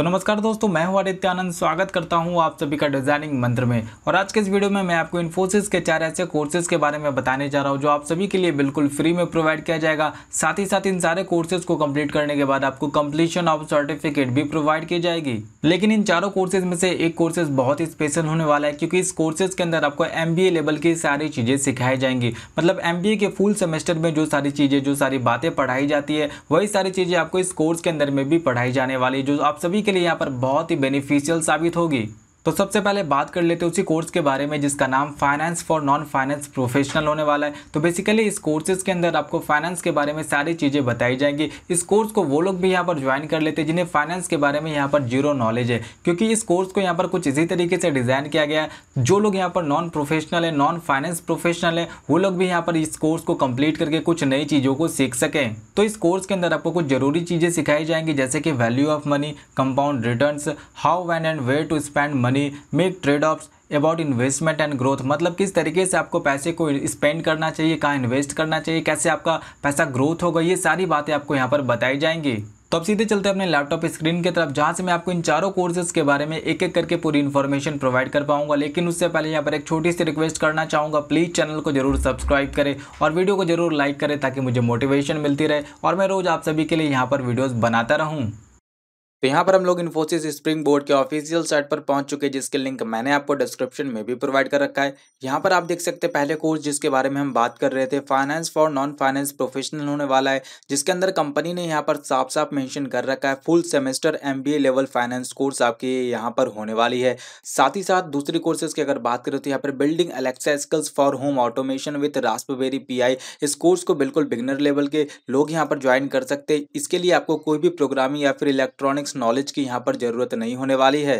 तो नमस्कार दोस्तों मैं हूं आदित्यानंद स्वागत करता हूं आप सभी का डिजाइनिंग मंत्र में और आज के इस वीडियो में मैं आपको इन्फोसिस के चार ऐसे कोर्सेज के बारे में बताने जा रहा हूं जो आप सभी के लिए बिल्कुल फ्री में प्रोवाइड किया जाएगा साथ ही साथ इन सारे कोर्सेज को कंप्लीट करने के बाद आपको कंप्लीशन ऑफ सर्टिफिकेट भी प्रोवाइड की जाएगी लेकिन इन चारों कोर्सेज में से एक कोर्सेज बहुत ही स्पेशल होने वाला है क्योंकि इस कोर्सेज के अंदर आपको एम लेवल की सारी चीज़ें सिखाई जाएंगी मतलब एम के फुल सेमेस्टर में जो सारी चीज़ें जो सारी बातें पढ़ाई जाती है वही सारी चीज़ें आपको इस कोर्स के अंदर में भी पढ़ाई जाने वाली जो आप सभी के लिए यहाँ पर बहुत ही बेनिफिशियल साबित होगी तो सबसे पहले बात कर लेते हैं उसी कोर्स के बारे में जिसका नाम finance for non finance professional होने वाला है तो बेसिकली इस कोर्सेज के अंदर आपको फाइनेंस के बारे में सारी चीज़ें बताई जाएंगी इस कोर्स को वो लोग भी यहाँ पर ज्वाइन कर लेते हैं जिन्हें फाइनेंस के बारे में यहाँ पर जीरो नॉलेज है क्योंकि इस कोर्स को यहाँ पर कुछ इसी तरीके से डिज़ाइन किया गया है जो लोग यहाँ पर नॉन प्रोफेशनल है नॉन फाइनेंस प्रोफेशनल है वो लोग भी यहाँ पर इस कोर्स को कम्प्लीट करके कुछ नई चीज़ों को सीख सकें तो इस कोर्स के अंदर आपको कुछ ज़रूरी चीज़ें सिखाई जाएंगी जैसे कि value of money compound return how when and way to spend money money make trade offs about investment and growth मतलब किस तरीके से आपको पैसे को स्पेंड करना चाहिए कहाँ इन्वेस्ट करना चाहिए कैसे आपका पैसा ग्रोथ होगा ये सारी बातें आपको यहाँ पर बताई जाएंगी तो अब सीधे चलते हैं अपने लैपटॉप स्क्रीन की तरफ जहाँ से मैं आपको इन चारों कोर्सेज के बारे में एक एक करके पूरी इन्फॉर्मेशन प्रोवाइड कर पाऊंगा लेकिन उससे पहले यहाँ पर एक छोटी सी रिक्वेस्ट करना चाहूँगा प्लीज़ चैनल को जरूर सब्सक्राइब करें और वीडियो को जरूर लाइक करें ताकि मुझे मोटिवेशन मिलती रहे और मैं रोज़ आप सभी के लिए यहाँ पर वीडियोज़ बनाता रहूँ तो यहाँ पर हम लोग इन्फोसिस स्प्रिंग बोर्ड के ऑफिशियल साइट पर पहुंच चुके हैं जिसके लिंक मैंने आपको डिस्क्रिप्शन में भी प्रोवाइड कर रखा है यहाँ पर आप देख सकते हैं पहले कोर्स जिसके बारे में हम बात कर रहे थे finance for non finance professional होने वाला है जिसके अंदर कंपनी ने यहाँ पर साफ साफ मैंशन कर रखा है full semester M level finance course आपकी यहाँ पर होने वाली है साथ ही साथ दूसरी कोर्सेज की अगर बात करें तो यहाँ पर building Alexa skills for home automation with raspberry pi इस कोर्स को बिल्कुल बिगनर लेवल के लोग यहाँ पर ज्वाइन कर सकते हैं इसके लिए आपको कोई भी प्रोग्रामिंग या फिर इलेक्ट्रॉनिक्स एडवांस नॉलेज की यहाँ पर ज़रूरत नहीं होने वाली है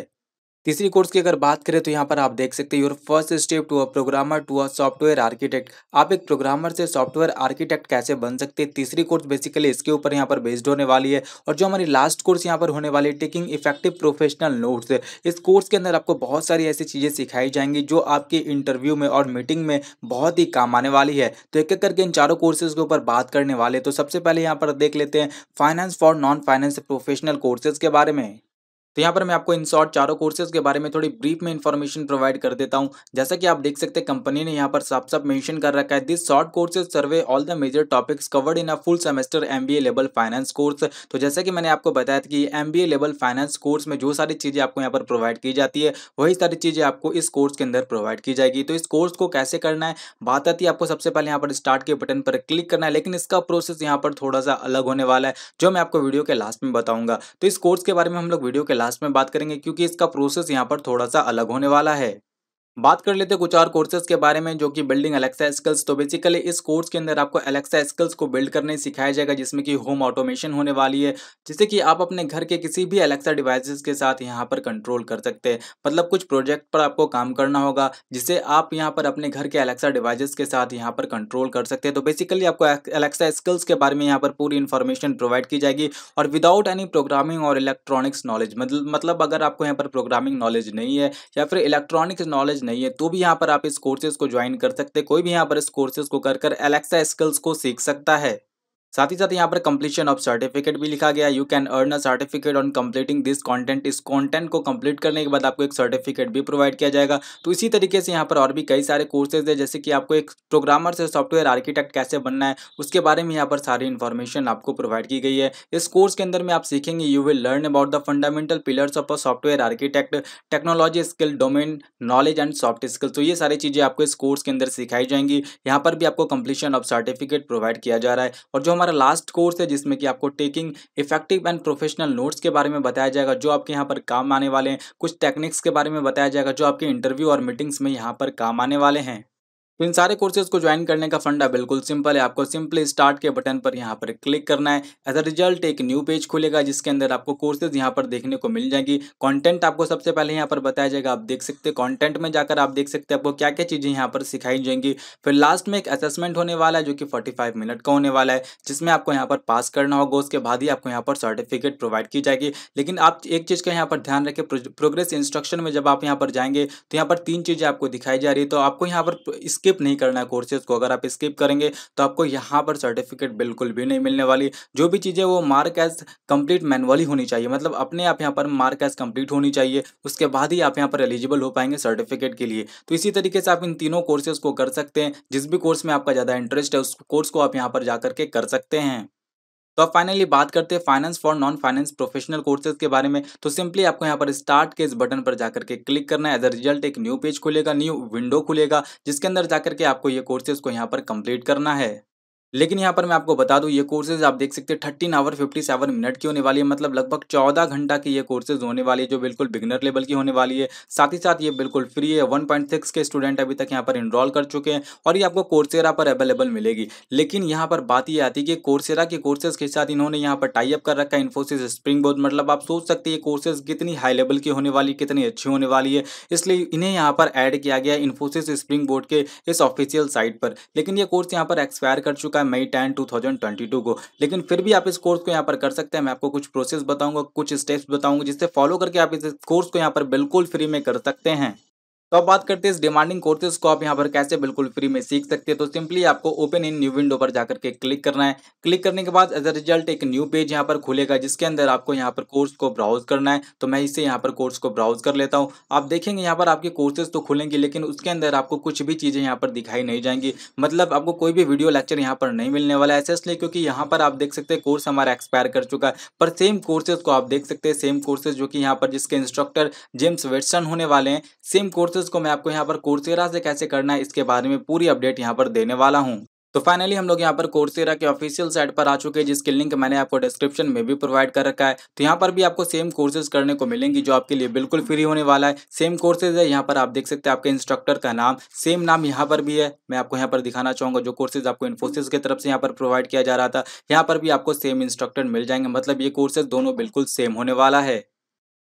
तीसरी कोर्स की अगर बात करें तो यहाँ पर आप देख सकते हैं your first step to a programmer to a software architect आप एक प्रोग्रामर से सॉफ्टवेयर आर्किटेक्ट कैसे बन सकते हैं तीसरी कोर्स बेसिकली इसके ऊपर यहाँ पर बेस्ड होने वाली है और जो हमारी लास्ट कोर्स यहाँ पर होने वाली है टेकिंग इफेक्टिव प्रोफेशनल नोट्स इस कोर्स के अंदर आपको बहुत सारी ऐसी चीज़ें सिखाई जाएंगी जो आपके इंटरव्यू में और मीटिंग में बहुत ही काम आने वाली है तो एक एक करके इन चारों कोर्सेज के ऊपर बात करने वाले तो सबसे पहले यहाँ पर देख लेते हैं finance for non finance professional courses के बारे में तो यहाँ पर मैं आपको इन शॉर्ट चारों कोर्सेज के बारे में थोड़ी ब्रीफ में इन्फॉर्मेशन प्रोवाइड कर देता हूँ जैसा कि आप देख सकते हैं कंपनी ने यहाँ पर साफ साफ मेंशन कर रखा है this short courses survey all the major topics covered in a full semester M level finance course तो जैसा कि मैंने आपको बताया था कि एम लेवल फाइनेंस कोर्स में जो सारी चीज़ें आपको यहाँ पर प्रोवाइड की जाती है वही सारी चीज़ें आपको इस कोर्स के अंदर प्रोवाइड की जाएगी तो इस कोर्स को कैसे करना है बात आती है आपको सबसे पहले यहाँ पर स्टार्ट के बटन पर क्लिक करना है लेकिन इसका प्रोसेस यहाँ पर थोड़ा सा अलग होने वाला है जो मैं आपको वीडियो के लास्ट में बताऊंगा तो इस कोर्स के बारे में हम लोग वीडियो के लास्ट में बात करेंगे क्योंकि इसका प्रोसेस यहाँ पर थोड़ा सा अलग होने वाला है बात कर लेते हैं कुछ और कोर्सेज के बारे में जो कि बिल्डिंग एलेक्सा स्किल्स तो बेसिकली इस कोर्स के अंदर आपको एलेक्सा स्किल्स को बिल्ड करने सिखाया जाएगा जिसमें कि होम ऑटोमेशन होने वाली है जिससे कि आप अपने घर के किसी भी एलेक्सा डिवाइसेस के साथ यहाँ पर कंट्रोल कर सकते हैं मतलब कुछ प्रोजेक्ट पर आपको काम करना होगा जिसे आप यहाँ पर अपने घर के अलेक्सा डिवाइस के साथ यहाँ पर कंट्रोल कर सकते हैं तो बेसिकली आपको अलेक्सा स्किल्स के बारे में यहाँ पर पूरी इन्फॉर्मेशन प्रोवाइड की जाएगी और विदाउट एनी प्रोग्रामिंग और इलेक्ट्रॉनिक्स नॉलेज मतलब अगर आपको यहाँ पर प्रोग्रामिंग नॉलेज नहीं है या फिर इलेक्ट्रॉनिक्स नॉलेज नहीं है तो भी यहाँ पर आप इस कोर्सेज को ज्वाइन कर सकते हैं कोई भी यहाँ पर इस कोर्सेज को कर कर एलेक्सा स्किल्स को सीख सकता है साथ ही साथ यहाँ पर कंप्लीशन ऑफ सर्टिफिकेट भी लिखा गया you can earn a certificate on completing this content इस कंटेंट को कंप्लीट करने के बाद आपको एक सर्टिफिकेट भी प्रोवाइड किया जाएगा तो इसी तरीके से यहाँ पर और भी कई सारे कोर्सेज है जैसे कि आपको एक प्रोग्रामर से सॉफ्टवेयर आर्किटेक्ट कैसे बनना है उसके बारे में यहाँ पर सारी इन्फॉर्मेशन आपको प्रोवाइड की गई है इस कोर्स के अंदर में आप सीखेंगे you will learn about the fundamental pillars of a software architect technology skill domain knowledge and soft skill तो ये सारी चीज़ें आपको इस कोर्स के अंदर सिखाई जाएंगी यहाँ पर भी आपको कंप्लीशन ऑफ सर्टिफिकेट प्रोवाइड किया जा रहा है और जो हमारा लास्ट कोर्स है जिसमें कि आपको taking effective and professional notes के बारे में बताया जाएगा जो आपके यहाँ पर काम आने वाले हैं कुछ टेक्निक्स के बारे में बताया जाएगा जो आपके इंटरव्यू और मीटिंग्स में यहाँ पर काम आने वाले हैं तो इन सारे कोर्सेज को ज्वाइन करने का फंडा बिल्कुल सिंपल है आपको सिंपली स्टार्ट के बटन पर यहाँ पर क्लिक करना है एज अ रिजल्ट एक न्यू पेज खुलेगा जिसके अंदर आपको कोर्सेज यहाँ पर देखने को मिल जाएगी कंटेंट आपको सबसे पहले यहाँ पर बताया जाएगा आप देख सकते हैं में जाकर आप देख सकते हैं आपको क्या क्या चीज़ें यहाँ पर सिखाई जाएंगी फिर लास्ट में एक असेसमेंट होने वाला है जो कि फोर्टी मिनट का होने वाला है जिसमें आपको यहाँ पर पास करना होगा उसके बाद ही आपको यहाँ पर सर्टिफिकेट प्रोवाइड की जाएगी लेकिन आप एक चीज़ का यहाँ पर ध्यान रखें प्रोग्रेस इंस्ट्रक्शन में जब आप यहाँ पर जाएंगे तो यहाँ पर तीन चीज़ें आपको दिखाई जा रही है तो आपको यहाँ पर इसके स्किप नहीं करना है कोर्सेज को अगर आप स्किप करेंगे तो आपको यहाँ पर सर्टिफिकेट बिल्कुल भी नहीं मिलने वाली जो भी चीज़ें वो मार्क एज कंप्लीट मैनुअली होनी चाहिए मतलब अपने आप यहाँ पर मार्क एज कंप्लीट होनी चाहिए उसके बाद ही आप यहाँ पर एलिजिबल हो पाएंगे सर्टिफिकेट के लिए तो इसी तरीके से आप इन तीनों कोर्सेज को कर सकते हैं जिस भी कोर्स में आपका ज़्यादा इंटरेस्ट है उस कोर्स को आप यहाँ पर जा करके कर सकते हैं तो अब फाइनली बात करते हैं finance for non finance professional courses के बारे में तो सिंपली आपको यहाँ पर स्टार्ट के इस बटन पर जाकर के क्लिक करना है एज अ रिजल्ट एक न्यू पेज खुलेगा न्यू विंडो खुलेगा जिसके अंदर जाकर के आपको ये कोर्सेज को यहाँ पर कंप्लीट करना है लेकिन यहाँ पर मैं आपको बता दूँ ये कोर्सेज आप देख सकते हैं thirteen hour fifty seven minute की होने वाली है मतलब लगभग चौदह घंटा की ये कोर्सेज होने वाली है जो बिल्कुल बिगनर लेवल की होने वाली है साथ ही साथ ये बिल्कुल फ्री है one point six K student अभी तक यहाँ पर इनरोल कर चुके हैं और ये आपको कोर्सेरा पर अवेलेबल मिलेगी लेकिन यहाँ पर बात ये आती है कि कोर्सेरा के कोर्सेज के साथ इन्होंने यहाँ पर टाइप कर रखा है इन्फोसिस स्प्रिंग बोर्ड मतलब आप सोच सकते हैं ये कोर्सेज कितनी हाई लेवल की होने वाली कितनी अच्छी होने वाली है इसलिए इन्हें यहाँ पर ऐड किया गया है इन्फोसिस स्प्रिंग बोर्ड के इस ऑफिशियल साइट पर लेकिन ये कोर्स यहाँ पर एक्सपायर कर चुका है मई टेन टू को लेकिन फिर भी आप इस कोर्स को यहाँ पर कर सकते हैं मैं आपको कुछ प्रोसेस बताऊंगा कुछ स्टेप्स बताऊंगा जिससे फॉलो करके आप इस कोर्स को यहाँ पर बिल्कुल फ्री में कर सकते हैं तो अब बात करते हैं इस डिमांडिंग कोर्सेज को आप यहाँ पर कैसे बिल्कुल फ्री में सीख सकते हैं तो सिंपली आपको ओपन इन न्यू विंडो पर जाकर के क्लिक करना है क्लिक करने के बाद एज ए रिजल्ट एक न्यू पेज यहाँ पर खुलेगा जिसके अंदर आपको यहाँ पर कोर्स को ब्राउज करना है तो मैं इसे यहाँ पर कोर्स को ब्राउज कर लेता हूँ आप देखेंगे यहाँ पर आपके कोर्सेज तो खुलेंगे लेकिन उसके अंदर आपको कुछ भी चीज़ें यहाँ पर दिखाई नहीं जाएंगी मतलब आपको कोई भी वीडियो लेक्चर यहाँ पर नहीं मिलने वाला है ऐसे क्योंकि यहाँ पर आप देख सकते हैं कोर्स हमारा एक्सपायर कर चुका है पर सेम कोर्सेज को आप देख सकते हैं सेम कोर्सेज जो कि यहाँ पर जिसके इंस्ट्रक्टर जेम्स वेटसन होने वाले हैं सेम कोर्सेज प्रोसेस को मैं आपको यहाँ पर कोर्सेरा से कैसे करना है इसके बारे में पूरी अपडेट यहाँ पर देने वाला हूँ तो फाइनली हम लोग यहाँ पर कोर्सेरा के ऑफिशियल साइट पर आ चुके हैं जिसके लिंक मैंने आपको डिस्क्रिप्शन में भी प्रोवाइड कर रखा है तो यहाँ पर भी आपको सेम कोर्सेज करने को मिलेंगी जो आपके लिए बिल्कुल फ्री होने वाला है सेम कोर्सेज है यहाँ पर आप देख सकते हैं आपके इंस्ट्रक्टर का नाम सेम नाम यहाँ पर भी है मैं आपको यहाँ पर दिखाना चाहूंगा जो कोर्सेज आपको इन्फोसिस की तरफ से यहाँ पर प्रोवाइड किया जा रहा था यहाँ पर भी आपको सेम इंस्ट्रक्टर मिल जाएंगे मतलब ये कोर्सेज दोनों बिल्कुल सेम होने वाला है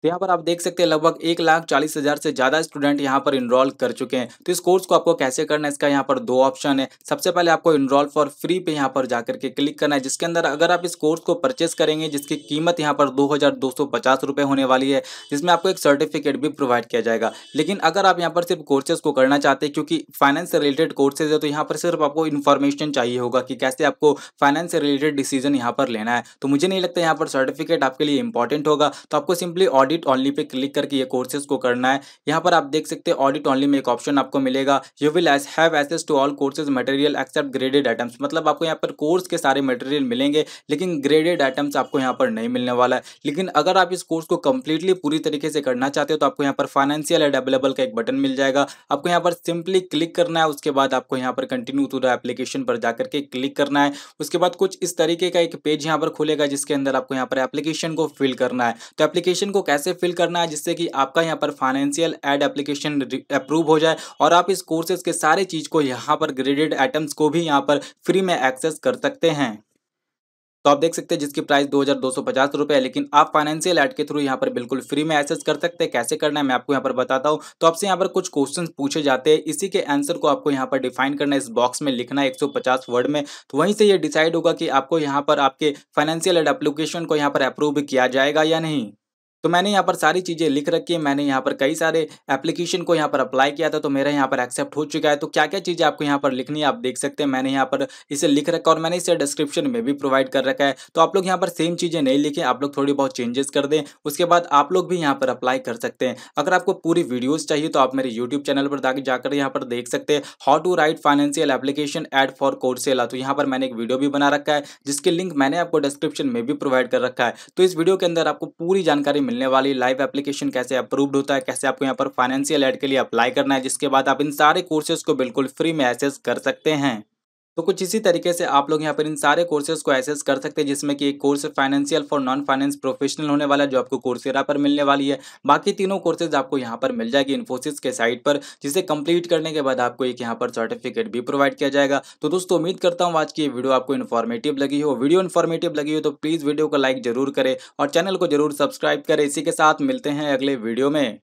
तो यहाँ पर आप देख सकते हैं लगभग एक लाख चालीस हज़ार से ज़्यादा स्टूडेंट यहाँ पर इनरोल कर चुके हैं तो इस कोर्स को आपको कैसे करना है इसका यहाँ पर दो ऑप्शन है सबसे पहले आपको इनरोल फॉर फ्री पे यहाँ पर जाकर के क्लिक करना है जिसके अंदर अगर आप इस कोर्स को परचेस करेंगे जिसकी कीमत यहाँ पर दो हज़ार होने वाली है जिसमें आपको एक सर्टिफिकेट भी प्रोवाइड किया जाएगा लेकिन अगर आप यहाँ पर सिर्फ कोर्सेज को करना चाहते हैं क्योंकि फाइनेंस से रिलेटेड कोर्सेज है तो यहाँ पर सिर्फ आपको इन्फॉर्मेशन चाहिए होगा कि कैसे आपको फाइनेंस से रिलेटेड डिसीजन यहाँ पर लेना है तो मुझे नहीं लगता यहाँ पर सर्टिफिकेट आपके लिए इंपॉर्टेंट होगा तो आपको सिंपली ऑडियो ऑडिट ऑनली पे क्लिक करके ये कोर्सेज को करना है यहाँ पर आप देख सकते हैं ऑडिट ऑनली में एक ऑप्शन आपको मिलेगा you will have access to all courses material except graded items मतलब आपको यहाँ पर कोर्स के सारे मटेरियल मिलेंगे लेकिन ग्रेडेड आइटम्स आपको यहाँ पर नहीं मिलने वाला है लेकिन अगर आप इस कोर्स को कंप्लीटली पूरी तरीके से करना चाहते हो तो आपको यहाँ पर फाइनेंशियल एड अवेलेबल का एक बटन मिल जाएगा आपको यहाँ पर सिंपली क्लिक करना है उसके बाद आपको यहाँ पर कंटिन्यू टू द एप्लीकेशन पर जाकर के क्लिक करना है उसके बाद कुछ इस तरीके का एक पेज यहाँ पर खुलेगा जिसके अंदर आपको यहाँ पर एप्लीकेशन को फिल करना है तो एप्लीकेशन को कैसे कैसे फिल करना है जिससे कि आपका यहाँ पर फाइनेंशियल एड एप्लीकेशन अप्रूव हो जाए और आप इस कोर्सेज के सारे चीज़ को यहाँ पर ग्रेडेड आइटम्स को भी यहाँ पर फ्री में एक्सेस कर सकते हैं तो आप देख सकते हैं जिसकी प्राइस दो हज़ार दो सौ पचास रुपए है लेकिन आप फाइनेंशियल ऐड के थ्रू यहाँ पर बिल्कुल फ्री में एक्सेस कर सकते हैं कैसे करना है मैं आपको यहाँ पर बताता हूँ तो आपसे यहाँ पर कुछ क्वेश्चन पूछे जाते हैं इसी के आंसर को आपको यहाँ पर डिफाइन करना है इस बॉक्स में लिखना है एक सौ पचास वर्ड में तो वहीं से ये डिसाइड होगा कि आपको यहाँ पर आपके फाइनेंशियल एड एप्लीकेशन को यहाँ पर अप्रूव किया जाएगा या नहीं तो मैंने यहाँ पर सारी चीज़ें लिख रखी है मैंने यहाँ पर कई सारे एप्लीकेशन को यहाँ पर अप्लाई किया था तो मेरा यहाँ पर एक्सेप्ट हो चुका है तो क्या क्या चीज़ें आपको यहाँ पर लिखनी है आप देख सकते हैं मैंने यहाँ पर इसे लिख रखा और मैंने इसे डिस्क्रिप्शन में भी प्रोवाइड कर रखा है तो आप लोग यहाँ पर सेम चीज़ें नहीं लिखें आप लोग थोड़ी बहुत चेंजेस कर दें उसके बाद आप लोग भी यहाँ पर अप्लाई कर सकते हैं अगर आपको पूरी वीडियोज़ चाहिए तो आप मेरे यूट्यूब चैनल पर जाकर यहाँ पर देख सकते हैं how to write financial application aid for Coursera तो यहाँ पर मैंने एक वीडियो भी बना रखा है जिसकी लिंक मैंने आपको डिस्क्रिप्शन में भी प्रोवाइड कर रखा है तो इस वीडियो के अंदर आपको पूरी जानकारी मिलने वाली लाइव एप्लीकेशन कैसे अप्रूव्ड होता है कैसे आपको यहाँ पर फाइनेंशियल एड के लिए अप्लाई करना है जिसके बाद आप इन सारे कोर्सेज को बिल्कुल फ्री में एसेस कर सकते हैं तो कुछ इसी तरीके से आप लोग यहाँ पर इन सारे कोर्सेज को एसेस कर सकते हैं जिसमें कि एक course financial for non finance professional होने वाला है जो आपको कोर्सेरा पर मिलने वाली है बाकी तीनों कोर्सेज आपको यहाँ पर मिल जाएगी इन्फोसिस के साइट पर जिसे कंप्लीट करने के बाद आपको एक यहाँ पर सर्टिफिकेट भी प्रोवाइड किया जाएगा तो दोस्तों उम्मीद करता हूँ आज की वीडियो आपको इन्फॉर्मेटिव लगी हो वीडियो इन्फॉर्मेटिव लगी हो तो प्लीज़ वीडियो को लाइक जरूर करें और चैनल को जरूर सब्सक्राइब करें इसी के साथ मिलते हैं अगले वीडियो में